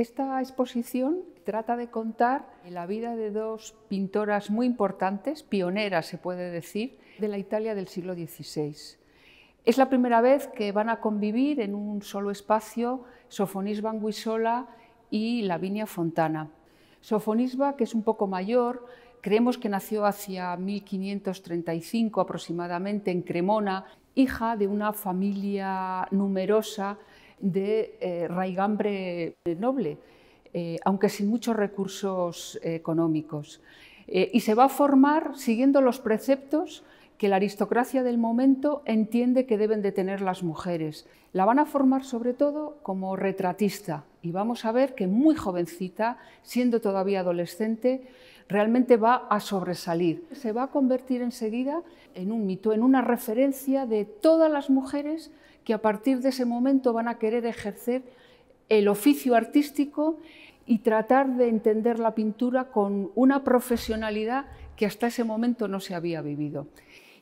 Esta exposición trata de contar la vida de dos pintoras muy importantes, pioneras se puede decir, de la Italia del siglo XVI. Es la primera vez que van a convivir en un solo espacio Sofonisba Anguissola y Lavinia Fontana. Sofonisba, que es un poco mayor, creemos que nació hacia 1535 aproximadamente en Cremona, hija de una familia numerosa de eh, raigambre noble, eh, aunque sin muchos recursos eh, económicos. y se va a formar siguiendo los preceptos que la aristocracia del momento entiende que deben de tener las mujeres. La van a formar sobre todo como retratista y vamos a ver que muy jovencita, siendo todavía adolescente, realmente va a sobresalir. Se va a convertir enseguida en un mito, en una referencia de todas las mujeres que a partir de ese momento van a querer ejercer el oficio artístico y tratar de entender la pintura con una profesionalidad que hasta ese momento no se había vivido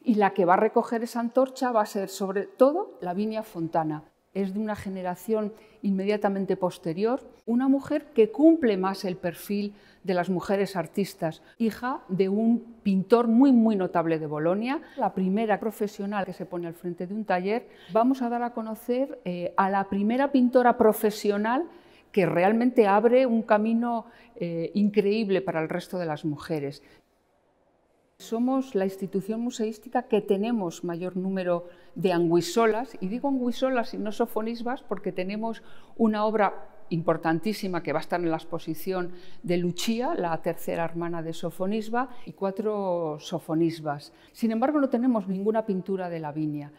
y la que va a recoger esa antorcha va a ser sobre todo Lavinia Fontana. Es de una generación inmediatamente posterior, una mujer que cumple más el perfil de las mujeres artistas, hija de un pintor muy muy notable de Bolonia, la primera profesional que se pone al frente de un taller. Vamos a dar a conocer eh, a la primera pintora profesional que realmente abre un camino eh, increíble para el resto de las mujeres. Somos la institución museística que tenemos mayor número de anguisolas, y digo anguisolas y no sofonisbas porque tenemos una obra importantísima que va a estar en la exposición de Lucia, la tercera hermana de Sofonisba, y cuatro sofonisbas. Sin embargo, no tenemos ninguna pintura de Lavinia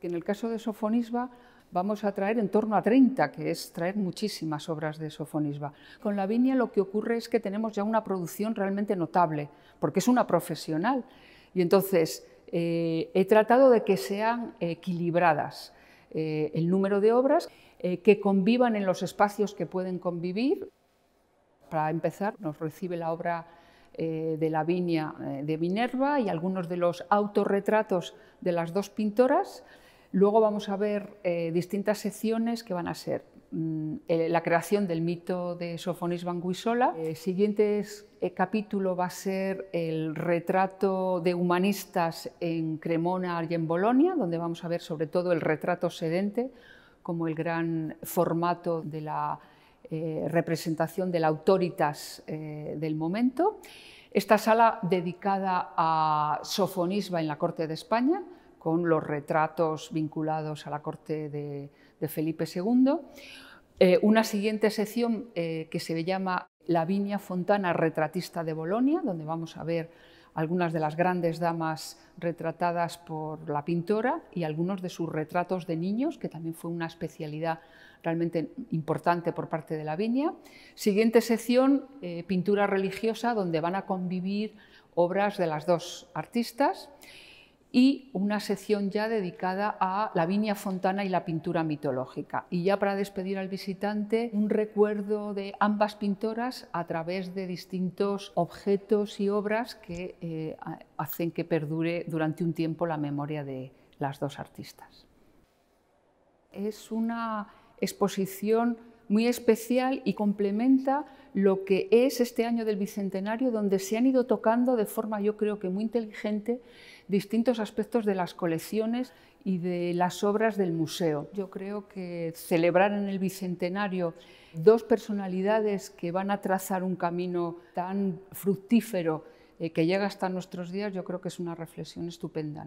que en el caso de Sofonisba vamos a traer en torno a 30, que es traer muchísimas obras de Sofonisba. Con la Viña lo que ocurre es que tenemos ya una producción realmente notable, porque es una profesional. Y entonces eh, he tratado de que sean equilibradas eh, el número de obras, eh, que convivan en los espacios que pueden convivir. Para empezar, nos recibe la obra de la Viña de Minerva y algunos de los autorretratos de las dos pintoras. Luego vamos a ver eh, distintas secciones que van a ser mm, eh, la creación del mito de Sofonisba en Guisola. El eh, siguiente capítulo va a ser el retrato de humanistas en Cremona y en Bolonia, donde vamos a ver sobre todo el retrato sedente como el gran formato de la representación representación la autoritas del momento. Esta sala dedicada a sofonisba en la corte de España, con los retratos vinculados a la corte de, Felipe II. Eh, una siguiente sección eh, que se llama la Viña Fontana, retratista de Bolonia, donde vamos a ver algunas de las grandes damas retratadas por la pintora y algunos de sus retratos de niños, que también fue una especialidad realmente importante por parte de la viña. Siguiente sección, eh, pintura religiosa, donde van a convivir obras de las dos artistas y una sección ya dedicada a la Viña Fontana y la pintura mitológica. Y ya para despedir al visitante, un recuerdo de ambas pintoras a través de distintos objetos y obras que eh, hacen que perdure durante un tiempo la memoria de las dos artistas. Es una exposición muy especial y complementa lo que es este año del Bicentenario, donde se han ido tocando de forma, yo creo que muy inteligente, distintos aspectos de las colecciones y de las obras del museo. Yo creo que celebrar en el Bicentenario dos personalidades que van a trazar un camino tan fructífero eh, que llega hasta nuestros días, yo creo que es una reflexión estupenda.